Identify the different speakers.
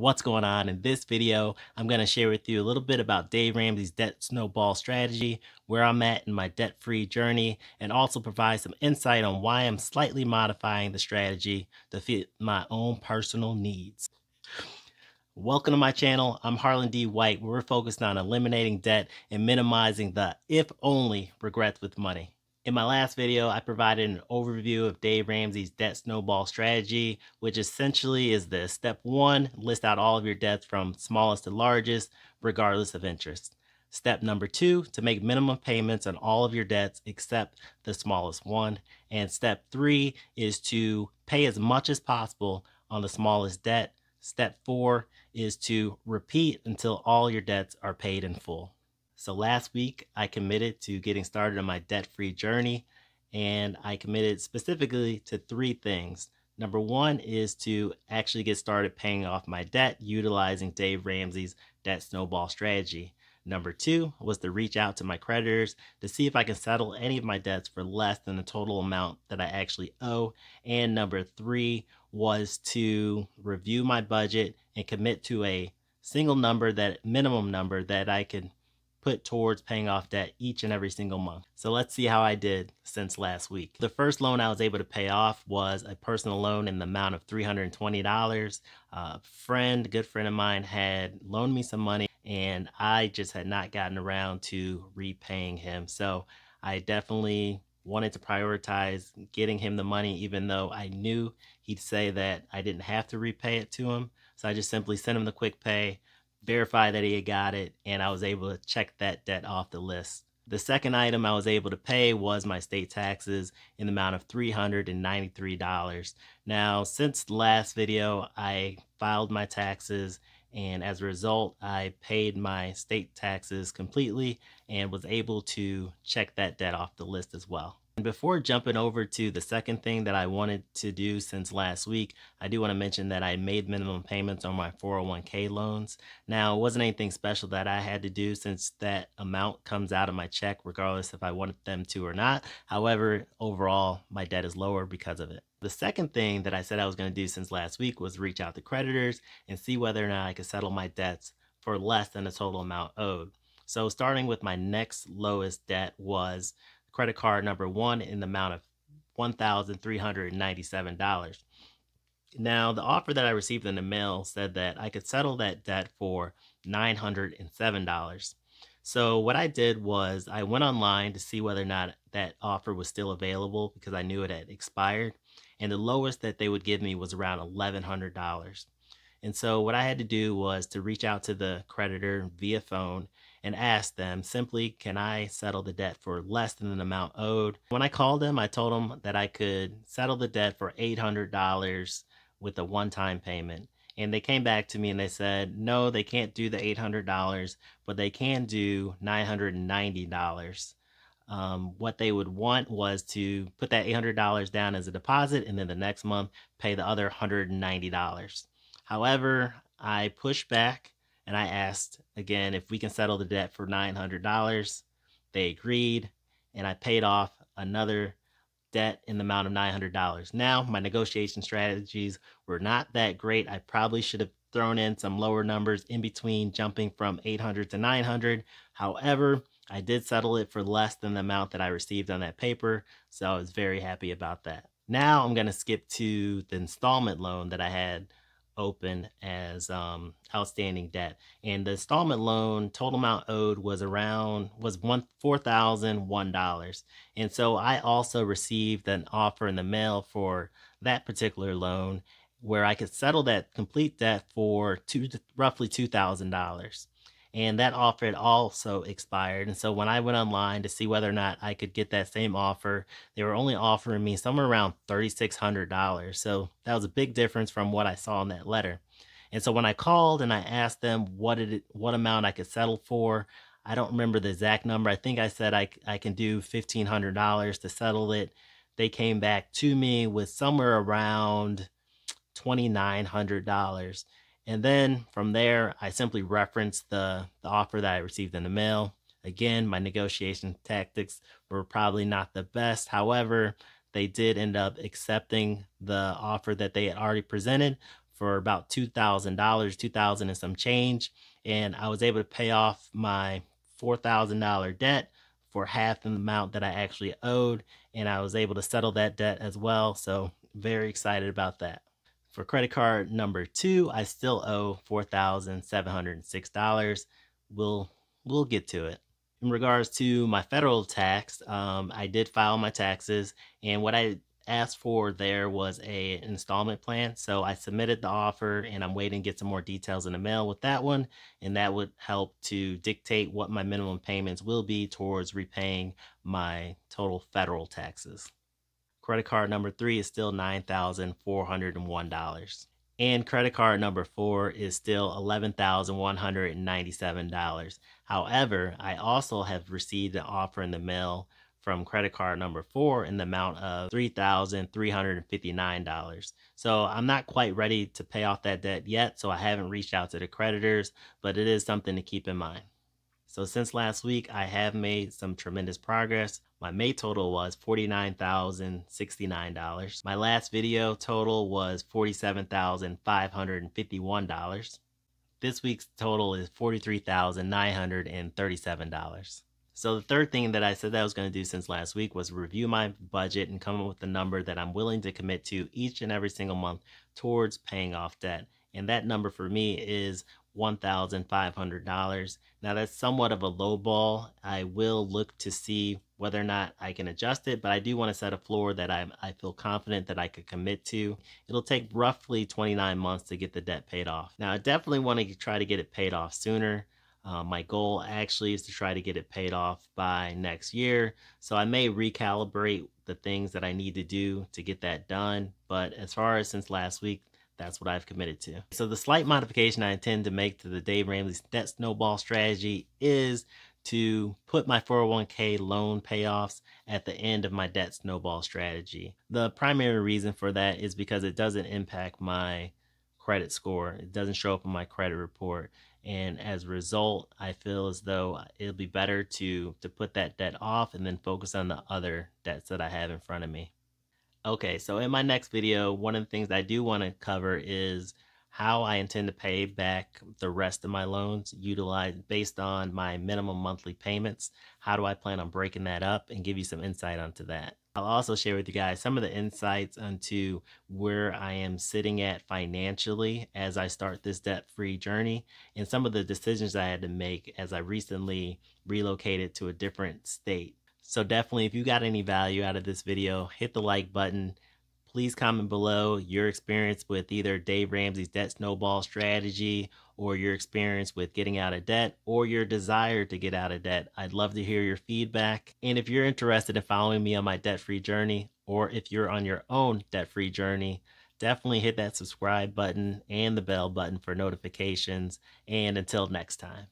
Speaker 1: what's going on. In this video, I'm going to share with you a little bit about Dave Ramsey's debt snowball strategy, where I'm at in my debt-free journey, and also provide some insight on why I'm slightly modifying the strategy to fit my own personal needs. Welcome to my channel. I'm Harlan D. White, where we're focused on eliminating debt and minimizing the if only regrets with money. In my last video, I provided an overview of Dave Ramsey's debt snowball strategy, which essentially is this. Step one, list out all of your debts from smallest to largest, regardless of interest. Step number two, to make minimum payments on all of your debts except the smallest one. And step three is to pay as much as possible on the smallest debt. Step four is to repeat until all your debts are paid in full. So last week, I committed to getting started on my debt free journey, and I committed specifically to three things. Number one is to actually get started paying off my debt utilizing Dave Ramsey's debt snowball strategy. Number two was to reach out to my creditors to see if I can settle any of my debts for less than the total amount that I actually owe. And number three was to review my budget and commit to a single number that minimum number that I could put towards paying off debt each and every single month. So let's see how I did since last week. The first loan I was able to pay off was a personal loan in the amount of $320. A uh, friend, good friend of mine had loaned me some money and I just had not gotten around to repaying him. So I definitely wanted to prioritize getting him the money, even though I knew he'd say that I didn't have to repay it to him. So I just simply sent him the quick pay, verify that he had got it, and I was able to check that debt off the list. The second item I was able to pay was my state taxes in the amount of $393. Now, since last video, I filed my taxes and as a result, I paid my state taxes completely and was able to check that debt off the list as well. Before jumping over to the second thing that I wanted to do since last week, I do want to mention that I made minimum payments on my 401k loans. Now, it wasn't anything special that I had to do since that amount comes out of my check, regardless if I wanted them to or not. However, overall, my debt is lower because of it. The second thing that I said I was going to do since last week was reach out to creditors and see whether or not I could settle my debts for less than the total amount owed. So, starting with my next lowest debt was credit card number one in the amount of $1,397. Now, the offer that I received in the mail said that I could settle that debt for $907. So, what I did was I went online to see whether or not that offer was still available because I knew it had expired. And the lowest that they would give me was around $1,100. And so, what I had to do was to reach out to the creditor via phone and asked them simply, can I settle the debt for less than the amount owed? When I called them, I told them that I could settle the debt for $800 with a one time payment. And they came back to me and they said, no, they can't do the $800, but they can do $990. Um, what they would want was to put that $800 down as a deposit and then the next month pay the other $190. However, I pushed back and I asked again if we can settle the debt for $900. They agreed, and I paid off another debt in the amount of $900. Now, my negotiation strategies were not that great. I probably should have thrown in some lower numbers in between jumping from 800 to 900. However, I did settle it for less than the amount that I received on that paper, so I was very happy about that. Now I'm going to skip to the installment loan that I had open as um, outstanding debt, and the installment loan total amount owed was around was one four thousand one dollars. And so I also received an offer in the mail for that particular loan, where I could settle that complete debt for two roughly two thousand dollars and that offer had also expired. And so when I went online to see whether or not I could get that same offer, they were only offering me somewhere around $3,600. So that was a big difference from what I saw in that letter. And so when I called and I asked them what it, what amount I could settle for, I don't remember the exact number. I think I said I, I can do $1,500 to settle it. They came back to me with somewhere around $2,900. And then from there, I simply referenced the, the offer that I received in the mail. Again, my negotiation tactics were probably not the best. However, they did end up accepting the offer that they had already presented for about $2,000, 2000 and some change. And I was able to pay off my $4,000 debt for half the amount that I actually owed. And I was able to settle that debt as well. So, very excited about that. For credit card number two, I still owe $4,706. We'll, we'll get to it. In regards to my federal tax, um, I did file my taxes, and what I asked for there was a installment plan. So I submitted the offer, and I'm waiting to get some more details in the mail with that one, and that would help to dictate what my minimum payments will be towards repaying my total federal taxes. Credit card number three is still $9,401. And credit card number four is still $11,197. However, I also have received an offer in the mail from credit card number four in the amount of $3,359. So I'm not quite ready to pay off that debt yet, so I haven't reached out to the creditors, but it is something to keep in mind. So since last week, I have made some tremendous progress. My May total was $49,069. My last video total was $47,551. This week's total is $43,937. So the third thing that I said that I was going to do since last week was review my budget and come up with a number that I'm willing to commit to each and every single month towards paying off debt. And that number for me is $1,500. Now that's somewhat of a low ball. I will look to see whether or not I can adjust it, but I do want to set a floor that I, I feel confident that I could commit to. It'll take roughly 29 months to get the debt paid off. Now I definitely want to try to get it paid off sooner. Uh, my goal actually is to try to get it paid off by next year. So I may recalibrate the things that I need to do to get that done. But as far as since last week, that's what I've committed to. So the slight modification I intend to make to the Dave Ramsey's debt snowball strategy is to put my 401k loan payoffs at the end of my debt snowball strategy. The primary reason for that is because it doesn't impact my credit score. It doesn't show up in my credit report. And as a result, I feel as though it'll be better to to put that debt off and then focus on the other debts that I have in front of me. Okay, so in my next video, one of the things I do want to cover is how I intend to pay back the rest of my loans utilized based on my minimum monthly payments. How do I plan on breaking that up and give you some insight onto that? I'll also share with you guys some of the insights onto where I am sitting at financially as I start this debt-free journey and some of the decisions I had to make as I recently relocated to a different state so definitely, if you got any value out of this video, hit the like button. Please comment below your experience with either Dave Ramsey's debt snowball strategy or your experience with getting out of debt or your desire to get out of debt. I'd love to hear your feedback. And if you're interested in following me on my debt free journey or if you're on your own debt free journey, definitely hit that subscribe button and the bell button for notifications. And until next time.